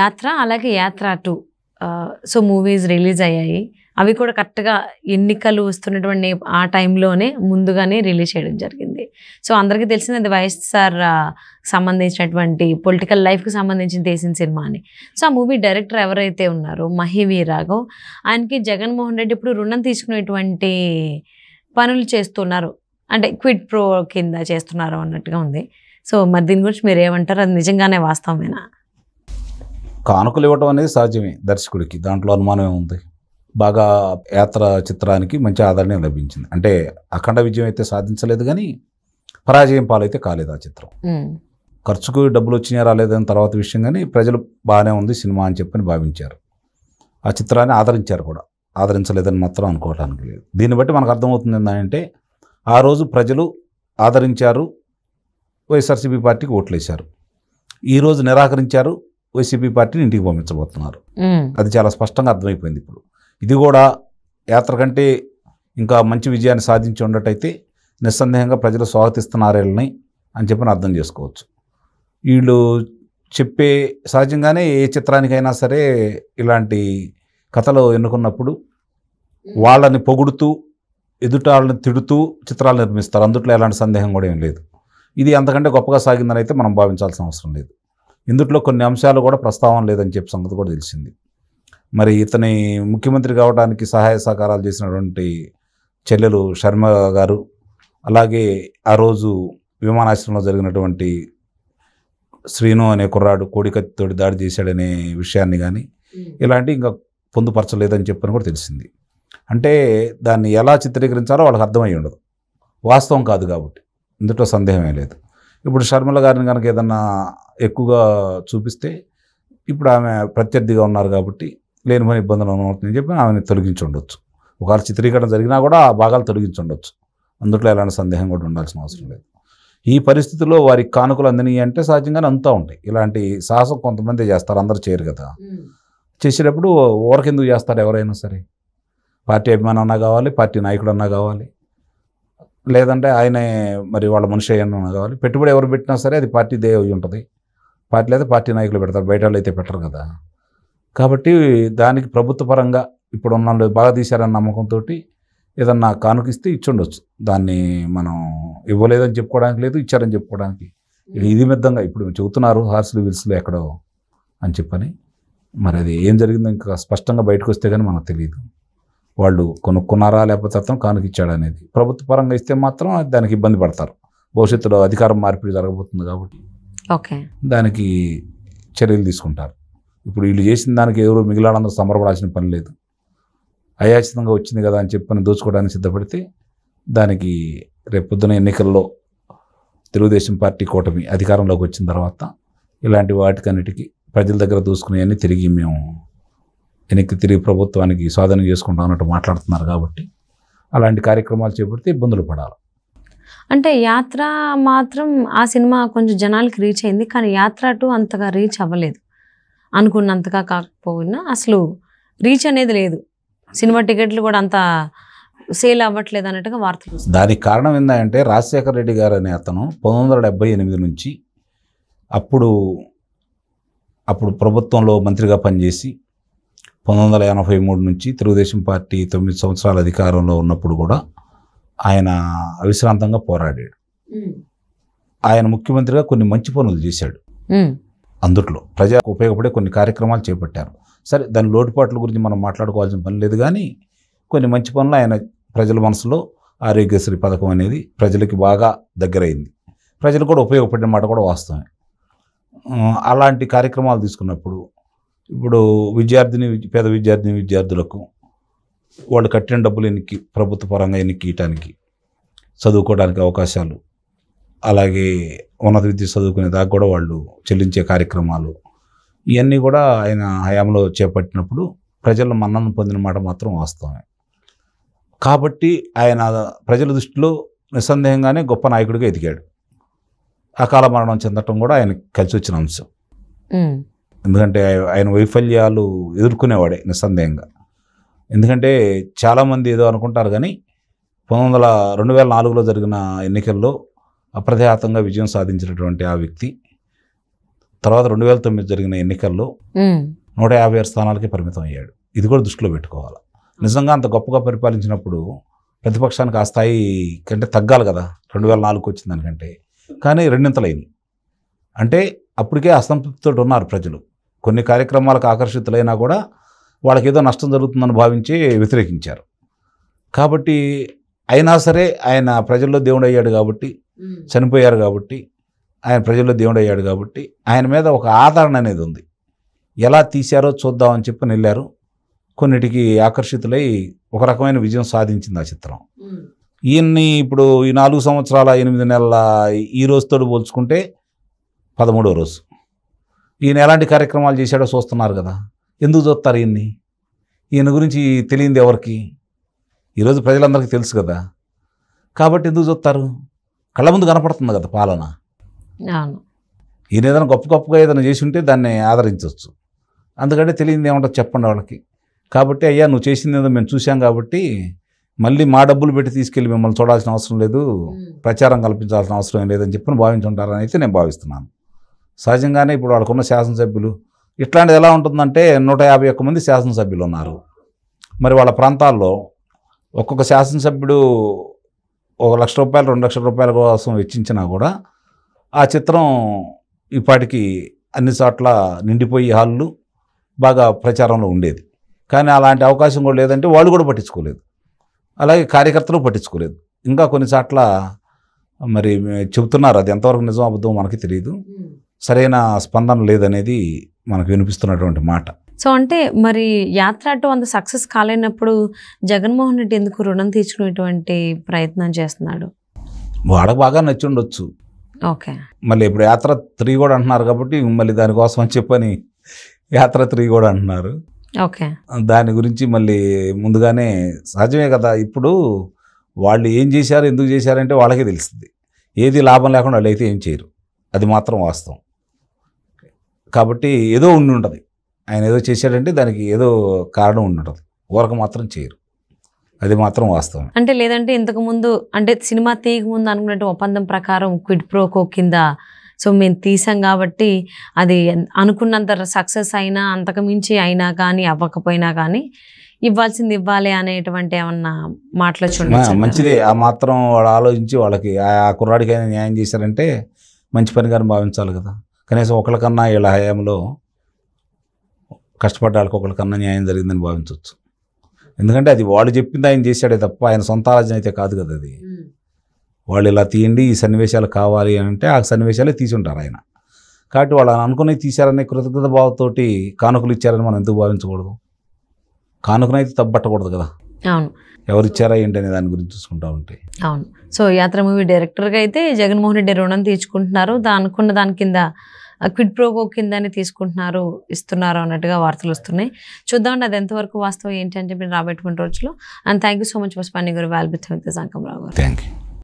యాత్ర అలాగే యాత్ర టూ సో మూవీస్ రిలీజ్ అయ్యాయి అవి కూడా కరెక్ట్గా ఎన్నికలు వస్తున్నటువంటి ఆ టైంలోనే ముందుగానే రిలీజ్ చేయడం జరిగింది సో అందరికీ తెలిసినది వైఎస్ఆర్ సంబంధించినటువంటి పొలిటికల్ లైఫ్కి సంబంధించిన దేశం సినిమా అని సో ఆ మూవీ డైరెక్టర్ ఎవరైతే ఉన్నారో మహివి రాఘవ్ ఆయనకి జగన్మోహన్ రెడ్డి ఇప్పుడు రుణం తీసుకునేటువంటి పనులు చేస్తున్నారు అంటే క్విడ్ ప్రో కింద చేస్తున్నారు అన్నట్టుగా ఉంది సో మరి దీని గురించి మీరు ఏమంటారు అది నిజంగానే వాస్తవమేనా కానుకలు ఇవ్వటం అనేది సాధ్యమే దర్శకుడికి దాంట్లో అనుమానం ఉంది బాగా యాత్ర చిత్రానికి మంచి ఆదరణ లభించింది అంటే అఖండ విజయం అయితే సాధించలేదు కానీ పరాజయం పాలైతే కాలేదు ఆ చిత్రం ఖర్చుకు డబ్బులు వచ్చినా రాలేదని తర్వాత విషయం కానీ ప్రజలు బాగానే ఉంది సినిమా అని చెప్పని భావించారు ఆ చిత్రాన్ని ఆదరించారు కూడా ఆదరించలేదని మాత్రం అనుకోవటానికి లేదు దీన్ని బట్టి మనకు అర్థమవుతుంది ఏంటంటే ఆ రోజు ప్రజలు ఆదరించారు వైఎస్ఆర్సీపీ పార్టీకి ఓట్లేశారు ఈరోజు నిరాకరించారు వైసీపీ పార్టీని ఇంటికి పంపించబోతున్నారు అది చాలా స్పష్టంగా అర్థమైపోయింది ఇప్పుడు ఇది కూడా యాత్ర కంటే ఇంకా మంచి విజయాన్ని సాధించి ఉండటైతే నిస్సందేహంగా ప్రజలు స్వాగతిస్తున్నారు వీళ్ళని అని చెప్పి అర్థం చేసుకోవచ్చు వీళ్ళు చెప్పే సహజంగానే ఏ చిత్రానికైనా సరే ఇలాంటి కథలు ఎన్నుకున్నప్పుడు వాళ్ళని పొగుడుతూ ఎదుట వాళ్ళని తిడుతూ చిత్రాలు నిర్మిస్తారు అందుట్లో ఎలాంటి సందేహం కూడా ఏం లేదు ఇది అంతకంటే గొప్పగా సాగిందని అయితే మనం భావించాల్సిన అవసరం లేదు ఇందుట్లో కొన్ని అంశాలు కూడా ప్రస్తావన లేదని చెప్పి సంగతి కూడా తెలిసింది మరి ఇతని ముఖ్యమంత్రి కావడానికి సహాయ సహకారాలు చేసినటువంటి చెల్లెలు శర్మ గారు అలాగే ఆ రోజు విమానాశ్రయంలో జరిగినటువంటి శ్రీను అనే కుర్రాడు కోడికత్తితోటి దాడి చేశాడనే విషయాన్ని కానీ ఇలాంటివి ఇంకా పొందుపరచలేదని చెప్పని కూడా తెలిసింది అంటే దాన్ని ఎలా చిత్రీకరించాలో వాళ్ళకి అర్థమై ఉండదు వాస్తవం కాదు కాబట్టి ఇందులో సందేహమే లేదు ఇప్పుడు షర్మల గారిని కనుక ఏదన్నా ఎక్కువగా చూపిస్తే ఇప్పుడు ఆమె ప్రత్యర్థిగా ఉన్నారు కాబట్టి లేని పని ఇబ్బందులు అవుతుందని చెప్పి ఆమెను తొలగించి ఉండొచ్చు ఒకవేళ చిత్రీకరణ జరిగినా కూడా ఆ భాగాలు తొలగించి ఉండొచ్చు అందుట్లో ఎలాంటి సందేహం కూడా ఉండాల్సిన అవసరం లేదు ఈ పరిస్థితుల్లో వారికి కానుకలు అందినాయి అంటే సహజంగానే అంతా ఉంటాయి ఇలాంటి సాహసం కొంతమంది చేస్తారు అందరు చేయరు కదా చేసేటప్పుడు ఓరకెందుకు చేస్తారు ఎవరైనా సరే పార్టీ అభిమానం అన్నా కావాలి పార్టీ నాయకుడు అన్నా కావాలి లేదంటే ఆయనే మరి వాళ్ళ మనిషి అయ్యన్నా కావాలి పెట్టుబడి ఎవరు పెట్టినా సరే అది పార్టీ అయి ఉంటుంది పార్టీలు అయితే పార్టీ నాయకులు పెడతారు బయట వాళ్ళు అయితే పెట్టరు కదా కాబట్టి దానికి ప్రభుత్వ పరంగా ఇప్పుడు ఉన్న బాగా తీశారన్న నమ్మకంతో ఏదన్నా కానుకిస్తే ఇచ్చుండొచ్చు దాన్ని మనం ఇవ్వలేదని చెప్పుకోవడానికి లేదు ఇచ్చారని చెప్పుకోవడానికి ఇది మిద్దంగా ఇప్పుడు చెబుతున్నారు హార్సులు విల్సులు ఎక్కడో అని చెప్పని మరి అది ఏం జరిగిందో ఇంకా స్పష్టంగా బయటకు వస్తే కానీ మనకు తెలియదు వాళ్ళు కొనుక్కున్నారా లేకపోతే అర్థం కానుకిచ్చాడు అనేది ప్రభుత్వ పరంగా ఇస్తే మాత్రం దానికి ఇబ్బంది పడతారు భవిష్యత్తులో అధికారం మార్పిడి జరగబోతుంది కాబట్టి ఓకే దానికి చర్యలు తీసుకుంటారు ఇప్పుడు వీళ్ళు చేసిన దానికి ఎవరు మిగిలాడందరూ సంబరపడాల్సిన పని లేదు అయాచితంగా వచ్చింది కదా అని చెప్పని దోచుకోవడానికి సిద్ధపడితే దానికి రేపొద్దున ఎన్నికల్లో తెలుగుదేశం పార్టీ కూటమి అధికారంలోకి వచ్చిన తర్వాత ఇలాంటి వాటికన్నిటికీ ప్రజల దగ్గర దూసుకునేవన్నీ తిరిగి మేము వెనక్కి తిరిగి ప్రభుత్వానికి స్వాధీనం చేసుకుంటాం అన్నట్టు మాట్లాడుతున్నారు కాబట్టి అలాంటి కార్యక్రమాలు చేపడితే ఇబ్బందులు పడాలి అంటే యాత్ర మాత్రం ఆ సినిమా కొంచెం జనాలకి రీచ్ అయింది కానీ యాత్ర టూ అంతగా రీచ్ అవ్వలేదు అనుకున్నంతగా కాకపోయినా అసలు రీచ్ అనేది లేదు సినిమా టికెట్లు కూడా అంత సేల్ అవ్వట్లేదు అన్నట్టుగా వార్తలు దానికి కారణం ఏంటంటే రాజశేఖర రెడ్డి గారు అనే అతను పంతొమ్మిది నుంచి అప్పుడు అప్పుడు ప్రభుత్వంలో మంత్రిగా పనిచేసి పంతొమ్మిది వందల ఎనభై మూడు నుంచి తెలుగుదేశం పార్టీ తొమ్మిది సంవత్సరాల అధికారంలో ఉన్నప్పుడు కూడా ఆయన అవిశ్రాంతంగా పోరాడాడు ఆయన ముఖ్యమంత్రిగా కొన్ని మంచి పనులు చేశాడు అందుట్లో ప్రజలకు ఉపయోగపడే కొన్ని కార్యక్రమాలు చేపట్టారు సరే దాని లోటుపాట్ల గురించి మనం మాట్లాడుకోవాల్సిన పని లేదు కానీ కొన్ని మంచి పనులు ఆయన ప్రజల మనసులో ఆరోగ్యశ్రీ పథకం అనేది ప్రజలకి బాగా దగ్గరైంది ప్రజలు కూడా ఉపయోగపడిన మాట కూడా వాస్తవమే అలాంటి కార్యక్రమాలు తీసుకున్నప్పుడు ఇప్పుడు విద్యార్థిని పేద విద్యార్థిని విద్యార్థులకు వాళ్ళు కట్టిన డబ్బులు ఎన్నికి ప్రభుత్వ పరంగా ఎనికి ఇవ్వటానికి చదువుకోవడానికి అవకాశాలు అలాగే ఉన్నత విద్య చదువుకునే దాకా కూడా వాళ్ళు చెల్లించే కార్యక్రమాలు ఇవన్నీ కూడా ఆయన హయాంలో చేపట్టినప్పుడు ప్రజల మన్నను పొందిన మాట మాత్రం వాస్తవమే కాబట్టి ఆయన ప్రజల దృష్టిలో నిస్సందేహంగానే గొప్ప నాయకుడిగా ఎదిగాడు అకాల మరణం చెందటం కూడా ఆయన కలిసి వచ్చిన అంశం ఎందుకంటే ఆయన వైఫల్యాలు ఎదుర్కొనేవాడే నిస్సందేహంగా ఎందుకంటే చాలామంది ఏదో అనుకుంటారు కానీ పంతొమ్మిది వందల రెండు వేల నాలుగులో జరిగిన ఎన్నికల్లో అప్రతిహతంగా విజయం సాధించినటువంటి ఆ వ్యక్తి తర్వాత రెండు వేల తొమ్మిది జరిగిన ఎన్నికల్లో నూట యాభై ఆరు స్థానాలకే పరిమితం అయ్యాడు ఇది కూడా దృష్టిలో పెట్టుకోవాలి నిజంగా అంత గొప్పగా పరిపాలించినప్పుడు ప్రతిపక్షానికి ఆ స్థాయి కంటే తగ్గాలి కదా రెండు వేల నాలుగుకి వచ్చిన దానికంటే కానీ రెండింతలైంది అంటే అప్పటికే అసంతృప్తితో ఉన్నారు ప్రజలు కొన్ని కార్యక్రమాలకు ఆకర్షితులైనా కూడా వాళ్ళకి ఏదో నష్టం జరుగుతుందని భావించి వ్యతిరేకించారు కాబట్టి అయినా సరే ఆయన ప్రజల్లో దేవుడు అయ్యాడు కాబట్టి చనిపోయారు కాబట్టి ఆయన ప్రజల్లో దేవుడు అయ్యాడు కాబట్టి ఆయన మీద ఒక ఆదరణ అనేది ఉంది ఎలా తీశారో చూద్దామని చెప్పి వెళ్ళారు కొన్నిటికి ఆకర్షితులై ఒక రకమైన విజయం సాధించింది ఆ చిత్రం ఈయన్ని ఇప్పుడు ఈ నాలుగు సంవత్సరాల ఎనిమిది నెలల ఈ రోజుతో పోల్చుకుంటే పదమూడో రోజు ఈయన ఎలాంటి కార్యక్రమాలు చేశాడో చూస్తున్నారు కదా ఎందుకు చూస్తారు ఈయన్ని ఈయన గురించి తెలియంది ఎవరికి ఈరోజు ప్రజలందరికీ తెలుసు కదా కాబట్టి ఎందుకు చూస్తారు కళ్ళ ముందు కనపడుతుంది కదా పాలన ఈయన ఏదైనా గొప్ప గొప్పగా ఏదైనా చేసి ఉంటే దాన్ని ఆదరించవచ్చు అందుకంటే తెలియంది ఏమంటో చెప్పండి వాళ్ళకి కాబట్టి అయ్యా నువ్వు చేసింది ఏదో మేము చూసాం కాబట్టి మళ్ళీ మా డబ్బులు పెట్టి తీసుకెళ్ళి మిమ్మల్ని చూడాల్సిన అవసరం లేదు ప్రచారం కల్పించాల్సిన అవసరం లేదని చెప్పి భావించుంటారని అయితే నేను భావిస్తున్నాను సహజంగానే ఇప్పుడు వాళ్ళకున్న శాసనసభ్యులు ఇట్లాంటిది ఎలా ఉంటుందంటే నూట యాభై ఒక్క మంది శాసనసభ్యులు ఉన్నారు మరి వాళ్ళ ప్రాంతాల్లో ఒక్కొక్క శాసనసభ్యుడు ఒక లక్ష రూపాయలు రెండు లక్షల రూపాయల కోసం వెచ్చించినా కూడా ఆ చిత్రం ఇప్పటికి అన్ని చోట్ల నిండిపోయి హాళ్ళు బాగా ప్రచారంలో ఉండేది కానీ అలాంటి అవకాశం కూడా లేదంటే వాళ్ళు కూడా పట్టించుకోలేదు అలాగే కార్యకర్తలు పట్టించుకోలేదు ఇంకా కొన్ని చోట్ల మరి చెబుతున్నారు అది ఎంతవరకు నిజం అబద్ధం మనకి తెలియదు సరైన స్పందన లేదనేది మనకు వినిపిస్తున్నటువంటి మాట సో అంటే మరి యాత్ర అటు అంత సక్సెస్ కాలేనప్పుడు జగన్మోహన్ రెడ్డి ఎందుకు రుణం తీర్చుకునేటువంటి ప్రయత్నం చేస్తున్నాడు వాడకు బాగా నచ్చి ఉండొచ్చు ఓకే మళ్ళీ ఇప్పుడు యాత్ర త్రీ కూడా అంటున్నారు కాబట్టి మళ్ళీ దానికోసం అని చెప్పని యాత్ర త్రీ కూడా అంటున్నారు ఓకే దాని గురించి మళ్ళీ ముందుగానే సహజమే కదా ఇప్పుడు వాళ్ళు ఏం చేశారు ఎందుకు చేశారంటే వాళ్ళకే తెలుస్తుంది ఏది లాభం లేకుండా వాళ్ళు అయితే ఏం చేయరు అది మాత్రం వాస్తవం కాబట్టి ఏదో ఉండి ఉంటుంది ఆయన ఏదో చేశాడంటే దానికి ఏదో కారణం ఉండి ఉంటుంది ఊరక మాత్రం చేయరు అది మాత్రం వాస్తవం అంటే లేదంటే ఇంతకు ముందు అంటే సినిమా తీయక ముందు అనుకున్నట్టు ఒప్పందం ప్రకారం క్విడ్ ప్రోకో కింద సో మేము తీసాం కాబట్టి అది అనుకున్నంత సక్సెస్ అయినా అంతకు మించి అయినా కానీ అవ్వకపోయినా కానీ ఇవ్వాల్సింది ఇవ్వాలి అనేటువంటి ఏమన్నా మాటలు చూడండి మంచిదే ఆ మాత్రం వాళ్ళు ఆలోచించి వాళ్ళకి ఆ కుర్రాడికి న్యాయం చేశారంటే మంచి కానీ భావించాలి కదా కనీసం ఒకరికన్నా వీళ్ళ హయాంలో కష్టపడ్డాళ్ళకి ఒకరికన్నా న్యాయం జరిగిందని భావించవచ్చు ఎందుకంటే అది వాళ్ళు చెప్పింది ఆయన చేశాడే తప్ప ఆయన సొంత ఆలోచన అయితే కాదు కదా అది వాళ్ళు ఇలా తీయండి ఈ సన్నివేశాలు కావాలి అని అంటే ఆ సన్నివేశాలే తీసి ఉంటారు ఆయన కాబట్టి వాళ్ళు అనుకుని తీశారనే కృతజ్ఞత భావంతో కానుకలు ఇచ్చారని మనం ఎందుకు భావించకూడదు కానుకనైతే తప్పట్టకూడదు కదా అవును ఎవరు ఇచ్చారా ఏంటి అనే దాని గురించి చూసుకుంటా ఉంటాయి అవును సో యాత్ర మూవీ డైరెక్టర్గా అయితే జగన్మోహన్ రెడ్డి రుణం తీర్చుకుంటున్నారు దానికున్న దాని కింద క్విడ్ ప్రోగో కిందని తీసుకుంటున్నారు ఇస్తున్నారు అన్నట్టుగా వార్తలు వస్తున్నాయి చూద్దామండి అది ఎంతవరకు వాస్తవం ఏంటంటే మీరు రాబెట్టుకున్న రోజులు and thank you so much పుష్పాన్ని స్పెండింగ్ వాల్బిత్ అంకం రావు థ్యాంక్ యూ